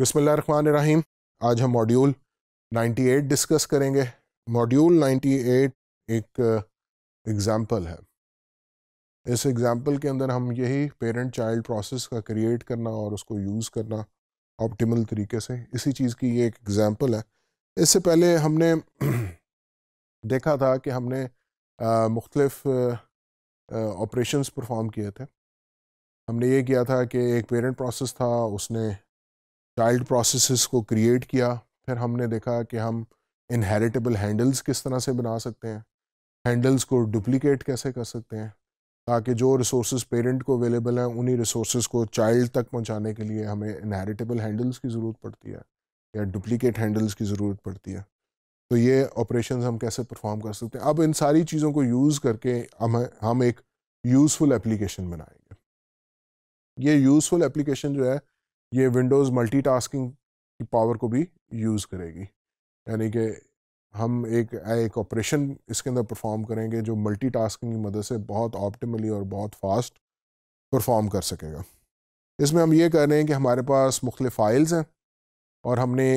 रहीम आज हम module 98 discuss करेंगे मॉड्यूल 98 एक एग्ज़ाम्पल uh, है इस एग्ज़ाम्पल के अंदर हम यही पेरेंट चाइल्ड प्रोसेस का क्रिएट करना और उसको यूज़ करना ऑप्टिमल तरीके से इसी चीज़ की ये एक एग्ज़ाम्पल है इससे पहले हमने देखा था कि हमने मुख्तलफ़ ऑपरेशंस परफॉर्म किए थे हमने ये किया था कि एक पेरेंट प्रोसेस था उसने चाइल्ड प्रोसेसेस को क्रिएट किया फिर हमने देखा कि हम इनहेरिटेबल हैंडल्स किस तरह से बना सकते हैं हैंडल्स को डुप्लीकेट कैसे कर सकते हैं ताकि जो रिसोर्स पेरेंट को अवेलेबल हैं उन्हीं रिसोर्स को चाइल्ड तक पहुंचाने के लिए हमें इनहेरिटेबल हैंडल्स की ज़रूरत पड़ती है या डुप्लीकेट हैंडल्स की ज़रूरत पड़ती है तो ये ऑपरेशन हम कैसे परफॉर्म कर सकते हैं अब इन सारी चीज़ों को यूज़ करके हम हम एक यूज़फुल एप्लीकेशन बनाएंगे ये यूज़फुल एप्लीकेशन जो है ये विंडोज़ मल्टीटास्किंग की पावर को भी यूज़ करेगी यानी कि हम एक एक ऑपरेशन इसके अंदर परफॉर्म करेंगे जो मल्टीटास्किंग की मदद से बहुत ऑप्टिमली और बहुत फास्ट परफॉर्म कर सकेगा इसमें हम ये कर रहे हैं कि हमारे पास मुख्तु फ़ाइल्स हैं और हमने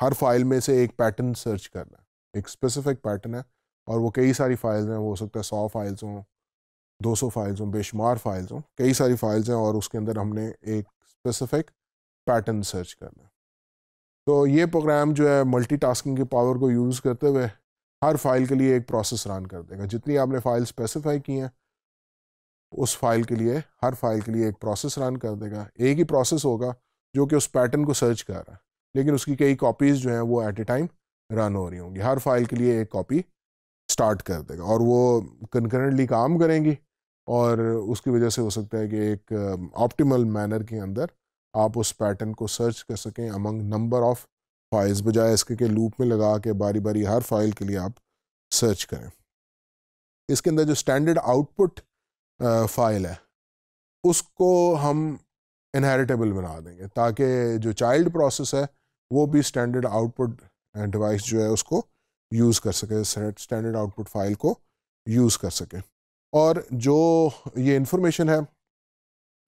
हर फाइल में से एक पैटर्न सर्च करना है एक स्पेसिफिक पैटर्न है और वो कई सारी फाइल्स हैं वो हो सकता है सौ फाइल्स हों दो सौ फाइल्स हों बेशुमार फाइल्स हों कई सारी फाइल्स हैं और उसके अंदर हमने एक स्पेसिफिक पैटर्न सर्च करना तो ये प्रोग्राम जो है मल्टी टास्किंग की पावर को यूज़ करते हुए हर फाइल के लिए एक प्रोसेस रन कर देगा जितनी आपने फाइल स्पेसिफाई की हैं उस फाइल के लिए हर फाइल के लिए एक प्रोसेस रन कर देगा एक ही प्रोसेस होगा जो कि उस पैटर्न को सर्च कर रहा है लेकिन उसकी कई कॉपीज़ जो हैं वो एट ए टाइम रन हो रही होंगी हर फाइल के लिए एक कॉपी स्टार्ट कर देगा और वो कंकरेंटली काम करेंगी और उसकी वजह से हो सकता है कि एक ऑप्टिमल मैनर के अंदर आप उस पैटर्न को सर्च कर सकें अमंग नंबर ऑफ़ फाइल्स बजाय इसके के लूप में लगा के बारी बारी हर फाइल के लिए आप सर्च करें इसके अंदर जो स्टैंडर्ड आउटपुट फाइल है उसको हम इनहेरिटेबल बना देंगे ताकि जो चाइल्ड प्रोसेस है वो भी स्टैंडर्ड आउटपुट डिवाइस जो है उसको यूज़ कर सके स्टैंडर्ड आउटपुट फाइल को यूज़ कर सके और जो ये इंफॉर्मेशन है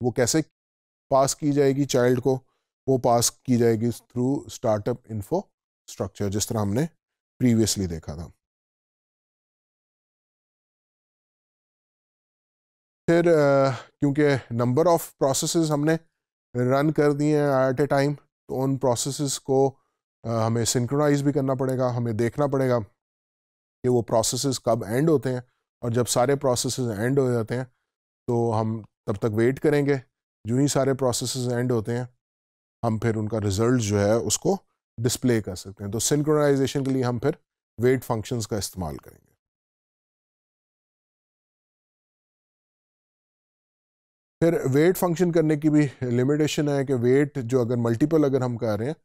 वो कैसे पास की जाएगी चाइल्ड को वो पास की जाएगी थ्रू स्टार्टअप इन्फो स्ट्रक्चर जिस तरह हमने प्रीवियसली देखा था फिर क्योंकि नंबर ऑफ प्रोसेसेस हमने रन कर दिए हैं एट ए टाइम तो उन प्रोसेसेस को आ, हमें सिंक्रोनाइज भी करना पड़ेगा हमें देखना पड़ेगा कि वो प्रोसेसेस कब एंड होते हैं और जब सारे प्रोसेसेस एंड हो जाते हैं तो हम तब तक वेट करेंगे जो ही सारे प्रोसेस एंड होते हैं हम फिर उनका रिजल्ट जो है उसको डिस्प्ले कर सकते हैं तो सिंक्रोनाइजेशन के लिए हम फिर वेट फंक्शंस का इस्तेमाल करेंगे फिर वेट फंक्शन करने की भी लिमिटेशन है कि वेट जो अगर मल्टीपल अगर हम कर रहे हैं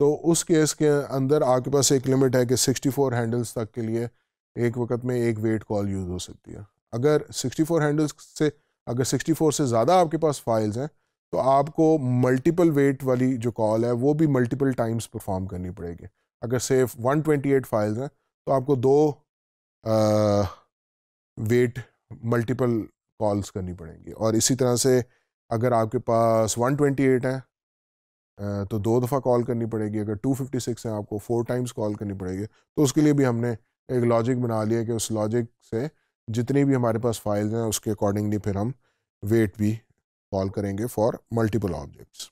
तो उस केस के अंदर आपके पास एक लिमिट है कि 64 हैंडल्स तक के लिए एक वक्त में एक वेट कॉल यूज़ हो सकती है अगर 64 हैंडल्स से अगर 64 से ज़्यादा आपके पास फाइल्स हैं तो आपको मल्टीपल वेट वाली जो कॉल है वो भी मल्टीपल टाइम्स परफॉर्म करनी पड़ेगी अगर सेफ 128 फाइल्स हैं तो आपको दो आ, वेट मल्टीपल कॉल्स करनी पड़ेंगी और इसी तरह से अगर आपके पास 128 हैं तो दो दफ़ा कॉल करनी पड़ेगी अगर 256 हैं आपको फोर टाइम्स कॉल करनी पड़ेगी तो उसके लिए भी हमने एक लॉजिक बना लिया कि उस लॉजिक से जितनी भी हमारे पास फाइल्स हैं उसके अकॉर्डिंगली फिर हम वेट भी कॉल करेंगे फॉर मल्टीपल ऑब्जेक्ट्स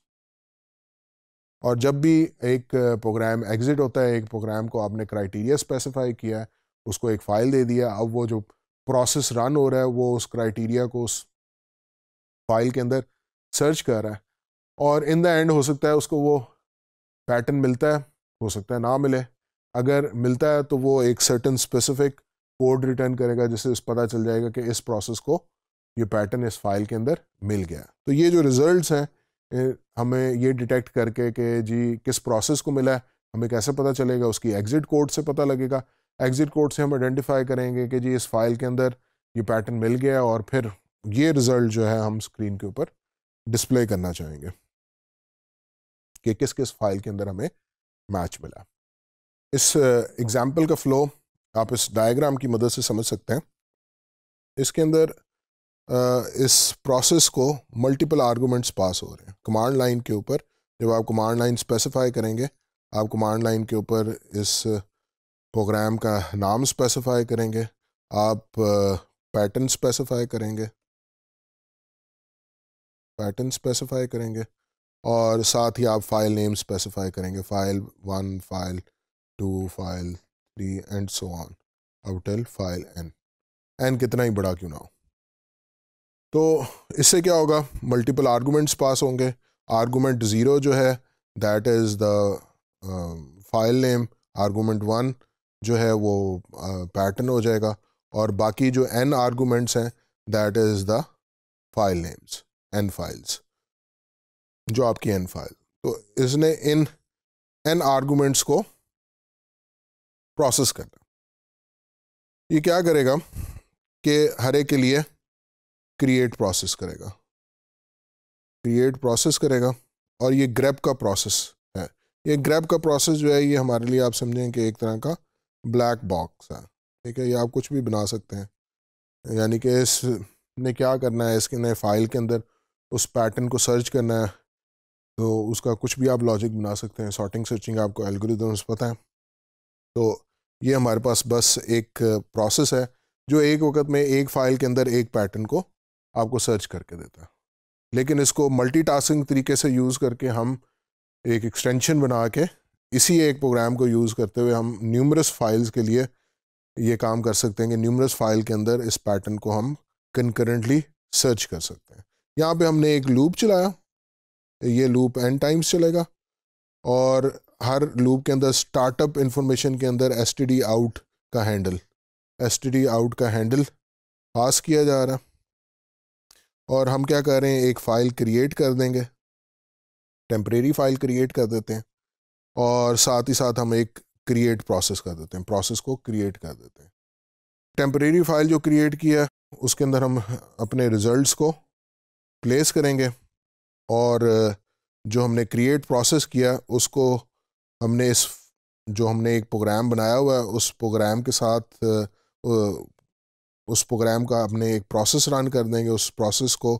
और जब भी एक प्रोग्राम एग्ज़िट होता है एक प्रोग्राम को आपने क्राइटेरिया स्पेसिफाई किया है उसको एक फ़ाइल दे दिया अब वो जो प्रोसेस रन हो रहा है वो उस क्राइटेरिया को उस फाइल के अंदर सर्च कर रहा है और इन द एंड हो सकता है उसको वो पैटर्न मिलता है हो सकता है ना मिले अगर मिलता है तो वो एक सर्टन स्पेसिफिक कोड रिटर्न करेगा जिससे पता चल जाएगा कि इस प्रोसेस को ये पैटर्न इस फाइल के अंदर मिल गया तो ये जो रिजल्ट्स हैं हमें ये डिटेक्ट करके कि जी किस प्रोसेस को मिला है हमें कैसे पता चलेगा उसकी एग्ज़िट कोड से पता लगेगा एग्ज़िट कोड से हम आइडेंटिफाई करेंगे कि जी इस फाइल के अंदर ये पैटर्न मिल गया और फिर ये रिज़ल्ट जो है हम स्क्रीन के ऊपर डिस्प्ले करना चाहेंगे कि किस किस फाइल के अंदर हमें मैच मिला इस एग्ज़ाम्पल का फ़्लो आप इस डायग्राम की मदद से समझ सकते हैं इसके अंदर इस प्रोसेस को मल्टीपल आर्गूमेंट्स पास हो रहे हैं कमांड लाइन के ऊपर जब आप कमांड लाइन स्पेसिफाई करेंगे आप कमांड लाइन के ऊपर इस प्रोग्राम का नाम स्पेसिफाई करेंगे आप पैटर्न स्पेसिफाई करेंगे पैटर्न स्पेसिफाई करेंगे और साथ ही आप फाइल नेम स्पेसिफाई करेंगे file one file two file D and so on till file N N कितना ही बड़ा क्यों ना हो तो इससे क्या होगा मल्टीपल आर्गूमेंट्स पास होंगे आर्गूमेंट ज़ीरो जो है that is the file name argument one जो है वो पैटर्न uh, हो जाएगा और बाकी जो एन आर्गूमेंट्स हैं that is the file names n files जो आपकी एन फाइल तो इसने इन एन आर्गूमेंट्स को प्रोसेस करना ये क्या करेगा कि हरे के लिए क्रिएट प्रोसेस करेगा क्रिएट प्रोसेस करेगा और ये ग्रैब का प्रोसेस है ये ग्रैब का प्रोसेस जो है ये हमारे लिए आप समझें कि एक तरह का ब्लैक बॉक्स है ठीक है ये आप कुछ भी बना सकते हैं यानी कि इसने क्या करना है इसके नए फाइल के अंदर उस पैटर्न को सर्च करना है तो उसका कुछ भी आप लॉजिक बना सकते हैं सॉर्टिंग सर्चिंग आपको एल्गोरिदम्स पता है तो ये हमारे पास बस एक प्रोसेस है जो एक वक्त में एक फाइल के अंदर एक पैटर्न को आपको सर्च करके देता है लेकिन इसको मल्टीटास्किंग तरीके से यूज़ करके हम एक एक्सटेंशन बना के इसी एक प्रोग्राम को यूज़ करते हुए हम न्यूमरस फाइल्स के लिए ये काम कर सकते हैं कि न्यूमरस फाइल के अंदर इस पैटर्न को हम कंकरेंटली सर्च कर सकते हैं यहाँ पे हमने एक लूप चलाया ये लूप एन टाइम्स चलेगा और हर लूप के अंदर स्टार्टअप इन्फॉर्मेशन के अंदर एस आउट का हैंडल एस आउट का हैंडल पास किया जा रहा और हम क्या कर रहे हैं एक फ़ाइल क्रिएट कर देंगे टेम्परेरी फ़ाइल क्रिएट कर देते हैं और साथ ही साथ हम एक क्रिएट प्रोसेस कर देते हैं प्रोसेस को क्रिएट कर देते हैं टेम्परेरी फ़ाइल जो क्रिएट किया उसके अंदर हम अपने रिज़ल्ट को प्लेस करेंगे और जो हमने क्रिएट प्रोसेस किया उसको हमने इस जो हमने एक प्रोग्राम बनाया हुआ है उस प्रोग्राम के साथ उस प्रोग्राम का अपने एक प्रोसेस रन कर देंगे उस प्रोसेस को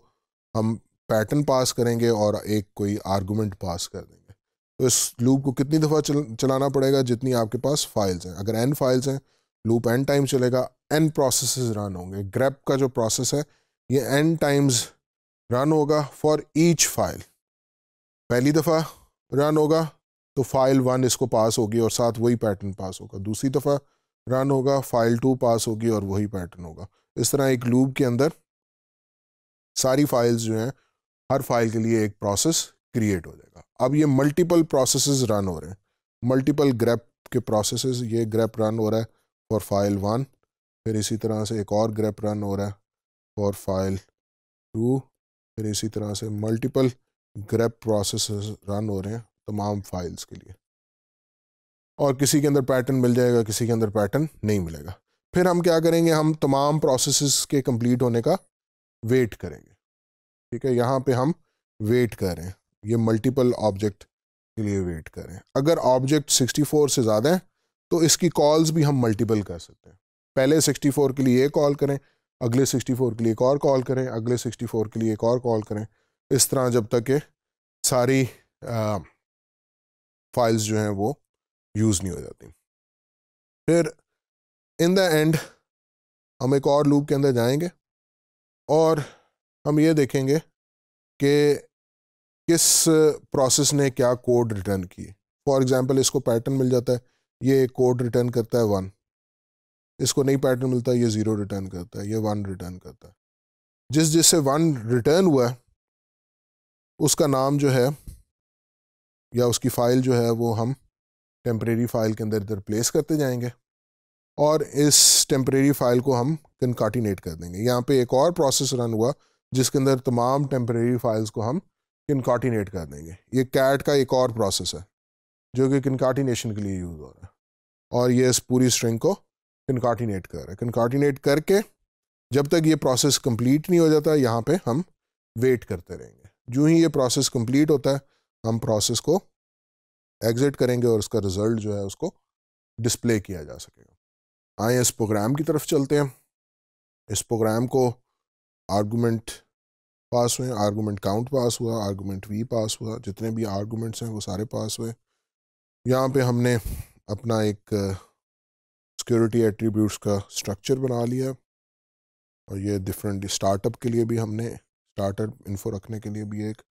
हम पैटर्न पास करेंगे और एक कोई आर्गूमेंट पास कर देंगे तो इस लूप को कितनी दफ़ा चल, चलाना पड़ेगा जितनी आपके पास फाइल्स हैं अगर एन फाइल्स हैं लूप एन टाइम चलेगा एन प्रोसेस रन होंगे ग्रैप का जो प्रोसेस है ये एन टाइम्स रन होगा फॉर ईच फाइल पहली दफ़ा रन होगा तो फाइल वन इसको पास होगी और साथ वही पैटर्न पास होगा दूसरी दफ़ा रन होगा फाइल टू पास होगी और वही पैटर्न होगा इस तरह एक लूप के अंदर सारी फाइल्स जो हैं हर फाइल के लिए एक प्रोसेस क्रिएट हो जाएगा अब ये मल्टीपल प्रोसेस रन हो रहे हैं मल्टीपल ग्रैप के प्रोसेस ये ग्रैप रन हो रहा है फॉर फाइल वन फिर इसी तरह से एक और ग्रैप रन हो रहा है फॉर फाइल टू फिर इसी तरह से मल्टीपल ग्रैप प्रोसेस रन हो रहे हैं तमाम फाइल्स के लिए और किसी के अंदर पैटर्न मिल जाएगा किसी के अंदर पैटर्न नहीं मिलेगा फिर हम क्या करेंगे हम तमाम प्रोसेस के कम्प्लीट होने का वेट करेंगे ठीक है यहाँ पर हम वेट कर रहे हैं ये मल्टीपल ऑब्जेक्ट के लिए वेट कर रहे हैं अगर ऑब्जेक्ट 64 से ज़्यादा है तो इसकी कॉल्स भी हम मल्टीपल कर सकते हैं पहले 64 के लिए एक कॉल करें अगले 64 के लिए एक और कॉल करें अगले 64 के लिए एक और कॉल करें इस तरह जब तक ये सारी आ, फाइल्स जो हैं वो यूज़ नहीं हो जाती फिर इन द एंड हम एक और लूप के अंदर जाएंगे और हम ये देखेंगे कि किस प्रोसेस ने क्या कोड रिटर्न की फॉर एग्ज़ाम्पल इसको पैटर्न मिल जाता है ये कोड रिटर्न करता है वन इसको नहीं पैटर्न मिलता है ये ज़ीरो रिटर्न करता है ये वन रिटर्न करता है जिस जिससे वन रिटर्न हुआ है उसका नाम जो है या उसकी फ़ाइल जो है वो हम टेम्प्रेरी फ़ाइल के अंदर इधर प्लेस करते जाएंगे और इस टेम्प्रेरी फ़ाइल को हम कनकाटिनेट कर देंगे यहाँ पे एक और प्रोसेस रन हुआ जिसके अंदर तमाम टेम्प्रेरी फाइल्स को हम कनकाटिनेट कर देंगे ये कैट का एक और प्रोसेस है जो कि कनकाटिनेशन के लिए यूज़ हो रहा है और ये इस पूरी स्ट्रिंग को कनकाटिनेट कर रहा है कनकाटिनेट करके जब तक ये प्रोसेस कम्प्लीट नहीं हो जाता यहाँ पर हम वेट करते रहेंगे जो ही ये प्रोसेस कम्प्लीट होता है हम प्रोसेस को एग्जिट करेंगे और उसका रिज़ल्ट जो है उसको डिस्प्ले किया जा सकेगा आए इस प्रोग्राम की तरफ चलते हैं इस प्रोग्राम को आर्गूमेंट पास हुए आर्गूमेंट काउंट पास हुआ आर्गूमेंट वी पास हुआ जितने भी आर्गूमेंट्स हैं वो सारे पास हुए यहाँ पे हमने अपना एक सिक्योरिटी एट्रीब्यूट्स का स्ट्रक्चर बना लिया और ये डिफरेंट स्टार्टअप के लिए भी हमने स्टार्टअप इन्फो रखने के लिए भी एक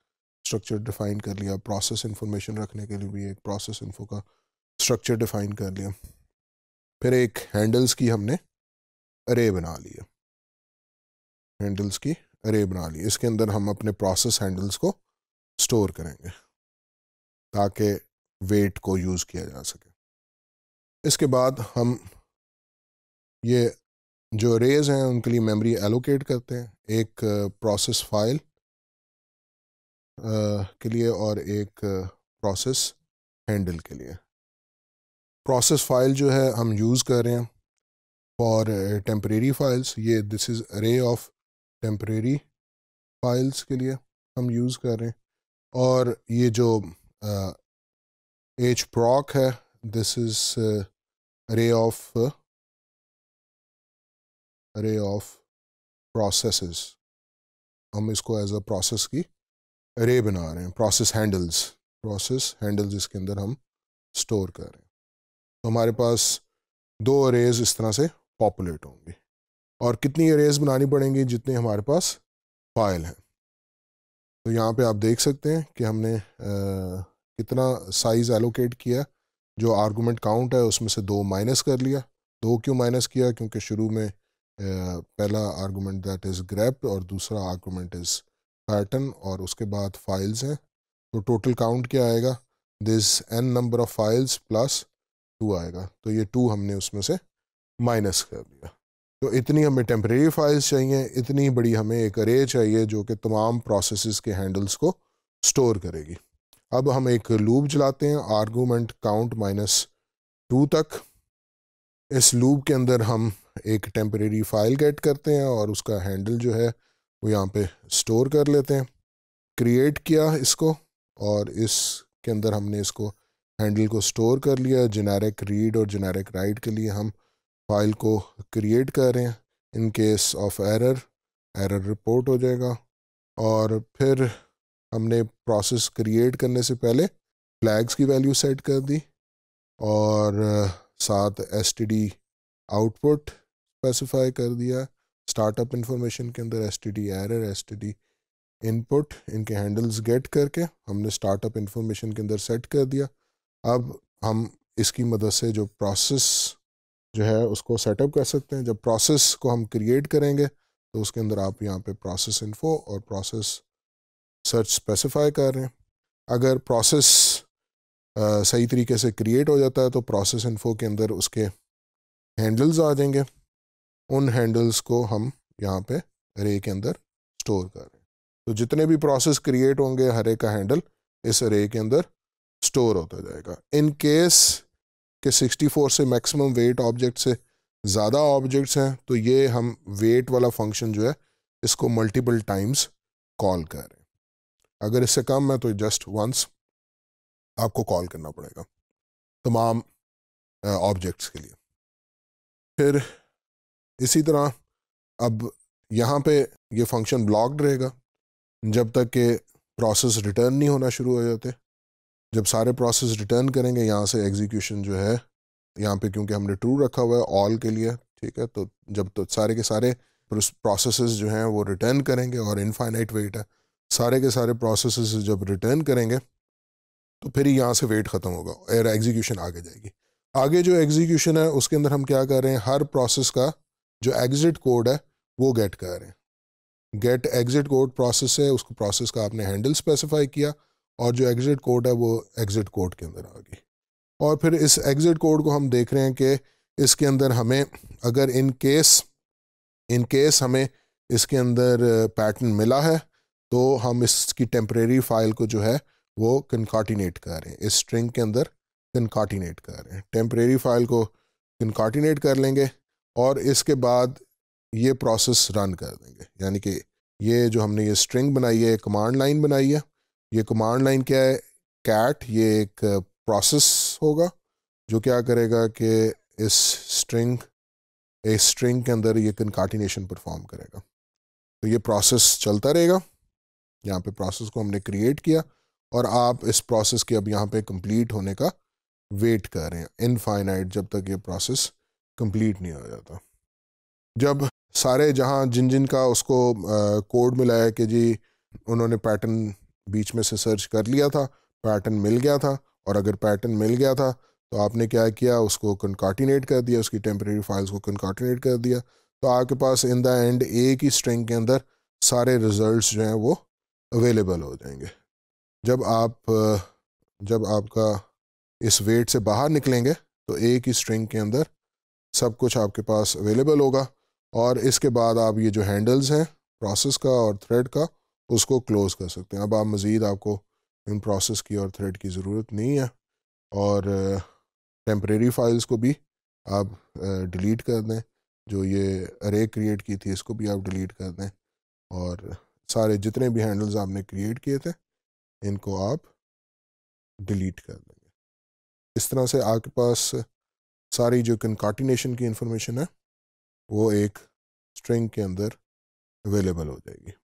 स्ट्रक्चर डिफाइन कर लिया प्रोसेस इन्फॉर्मेशन रखने के लिए भी एक प्रोसेस इन्फो का स्ट्रक्चर डिफाइन कर लिया फिर एक हैंडल्स की हमने अरे बना लिया हैंडल्स की अरे बना ली इसके अंदर हम अपने प्रोसेस हैंडल्स को स्टोर करेंगे ताकि वेट को यूज़ किया जा सके इसके बाद हम ये जो रेज हैं उनके लिए मेमोरी एलोकेट करते हैं एक प्रोसेस फाइल के लिए और एक प्रोसेस हैंडल के लिए प्रोसेस फाइल जो है हम यूज़ कर रहे हैं फॉर टेम्परेरी फाइल्स ये this is array of temporary files के लिए हम यूज़ कर रहे हैं और ये जो एच प्रॉक है this is array of array of processes हम इसको एज अ प्रोसेस की अरे बना रहे हैं प्रोसेस हैंडल्स प्रोसेस हैंडल्स इसके अंदर हम स्टोर कर रहे हैं तो हमारे पास दो अरेज इस तरह से पॉपुलेट होंगे और कितनी अरेज बनानी पड़ेंगी जितने हमारे पास फाइल हैं तो यहाँ पे आप देख सकते हैं कि हमने आ, कितना साइज़ एलोकेट किया जो आर्गूमेंट काउंट है उसमें से दो माइनस कर लिया दो क्यों माइनस किया क्योंकि शुरू में आ, पहला आर्गूमेंट दैट इज़ ग्रैप और दूसरा आर्गूमेंट इज़ पैटर्न और उसके बाद फाइल्स हैं तो टोटल काउंट क्या आएगा this n number of files plus two आएगा तो ये टू हमने उसमें से माइनस कर दिया तो इतनी हमें टेम्प्रेरी फाइल्स चाहिए इतनी बड़ी हमें एक अरे चाहिए जो कि तमाम प्रोसेस के हैंडल्स को स्टोर करेगी अब हम एक लूप चलाते हैं आर्गूमेंट काउंट माइनस टू तक इस लूप के अंदर हम एक टेम्प्रेरी फाइल गेट करते हैं और उसका हैंडल जो है वो यहाँ पे स्टोर कर लेते हैं क्रिएट किया इसको और इसके अंदर हमने इसको हैंडल को स्टोर कर लिया जेनेरिक रीड और जेनेरिक राइट के लिए हम फाइल को क्रिएट कर रहे हैं in case of error error report हो जाएगा और फिर हमने प्रोसेस क्रिएट करने से पहले फ्लैग्स की वैल्यू सेट कर दी और साथ एस आउटपुट स्पेसिफाई कर दिया स्टार्टअप इंफॉर्मेशन के अंदर S T D error S T D input इनके हैंडल्स गेट करके हमने स्टार्टअप इंफॉर्मेशन के अंदर सेट कर दिया अब हम इसकी मदद से जो प्रोसेस जो है उसको सेटअप कर सकते हैं जब प्रोसेस को हम क्रिएट करेंगे तो उसके अंदर आप यहाँ पे प्रोसेस इन्फो और प्रोसेस सर्च स्पेसिफाई कर रहे हैं अगर प्रोसेस सही तरीके से क्रिएट हो जाता है तो प्रोसेस इन्फो के अंदर उसके हैंडल्स आ जाएंगे उन हैंडल्स को हम यहाँ पे अरे के अंदर स्टोर कर रहे हैं तो जितने भी प्रोसेस क्रिएट होंगे हर एक का हैंडल इस अरे के अंदर स्टोर होता जाएगा इन केस के 64 से मैक्सिमम वेट ऑब्जेक्ट से ज़्यादा ऑब्जेक्ट्स हैं तो ये हम वेट वाला फंक्शन जो है इसको मल्टीपल टाइम्स कॉल कर रहे हैं अगर इससे कम है तो जस्ट वंस आपको कॉल करना पड़ेगा तमाम ऑब्जेक्ट्स के लिए फिर इसी तरह अब यहाँ पे ये फंक्शन ब्लॉक्ड रहेगा जब तक के प्रोसेस रिटर्न नहीं होना शुरू हो जाते जब सारे प्रोसेस रिटर्न करेंगे यहाँ से एग्जीक्यूशन जो है यहाँ पे क्योंकि हमने ट्रू रखा हुआ है ऑल के लिए ठीक है तो जब तो सारे के सारे प्रोसेस जो हैं वो रिटर्न करेंगे और इनफाइनाइट वेट है सारे के सारे प्रोसेस जब रिटर्न करेंगे तो फिर यहाँ से वेट ख़त्म होगा एयर एग्जीक्यूशन आगे जाएगी आगे जो एग्जीक्यूशन है उसके अंदर हम क्या कर रहे हैं हर प्रोसेस का जो एग्ज़िट कोड है वो गेट कर रहे हैं गेट एग्ज़िट कोड प्रोसेस है उसको प्रोसेस का आपने हैंडल स्पेसिफाई किया और जो एग्ज़िट कोड है वो एग्ज़िट कोड के अंदर आ गई और फिर इस एग्ज़िट कोड को हम देख रहे हैं कि इसके अंदर हमें अगर इन केस इन केस हमें इसके अंदर पैटर्न मिला है तो हम इसकी टेम्परेरी फाइल को जो है वो कनकाटिनेट कर रहे हैं इस स्ट्रिंग के अंदर कनकाटिनेट कर रहे हैं टेम्परेरी फाइल को कनकाटिनेट कर लेंगे और इसके बाद ये प्रोसेस रन कर देंगे यानी कि ये जो हमने ये स्ट्रिंग बनाई है कमांड लाइन बनाई है ये कमांड लाइन क्या है कैट ये एक प्रोसेस होगा जो क्या करेगा कि इस स्ट्रिंग इस स्ट्रिंग के अंदर ये कनकाटिनेशन परफॉर्म करेगा तो ये प्रोसेस चलता रहेगा यहाँ पे प्रोसेस को हमने क्रिएट किया और आप इस प्रोसेस के अब यहाँ पे कंप्लीट होने का वेट कर रहे हैं इनफाइनाइट जब तक ये प्रोसेस कंप्लीट नहीं हो जाता जब सारे जहाँ जिन जिन का उसको कोड मिला है कि जी उन्होंने पैटर्न बीच में से सर्च कर लिया था पैटर्न मिल गया था और अगर पैटर्न मिल गया था तो आपने क्या किया उसको कनकाटिनेट कर दिया उसकी टेम्प्रेरी फाइल्स को कनकाटिनेट कर दिया तो आपके पास इन द एंड एक ही स्ट्रिंग के अंदर सारे रिजल्ट्स जो हैं वो अवेलेबल हो जाएंगे जब आप जब आपका इस वेट से बाहर निकलेंगे तो एक ही स्ट्रिंग के अंदर सब कुछ आपके पास अवेलेबल होगा और इसके बाद आप ये जो हैंडल्स हैं प्रोसेस का और थ्रेड का उसको क्लोज़ कर सकते हैं अब आप मज़ीद आपको इन प्रोसेस की और थ्रेड की ज़रूरत नहीं है और टेम्प्रेरी फाइल्स को भी आप डिलीट कर दें जो ये अरे क्रिएट की थी इसको भी आप डिलीट कर दें और सारे जितने भी हैंडल्स आपने क्रिएट किए थे इनको आप डिलीट कर देंगे इस तरह से आपके पास सारी जो कनकार्टिनेशन की इंफॉर्मेशन है वो एक स्ट्रिंग के अंदर अवेलेबल हो जाएगी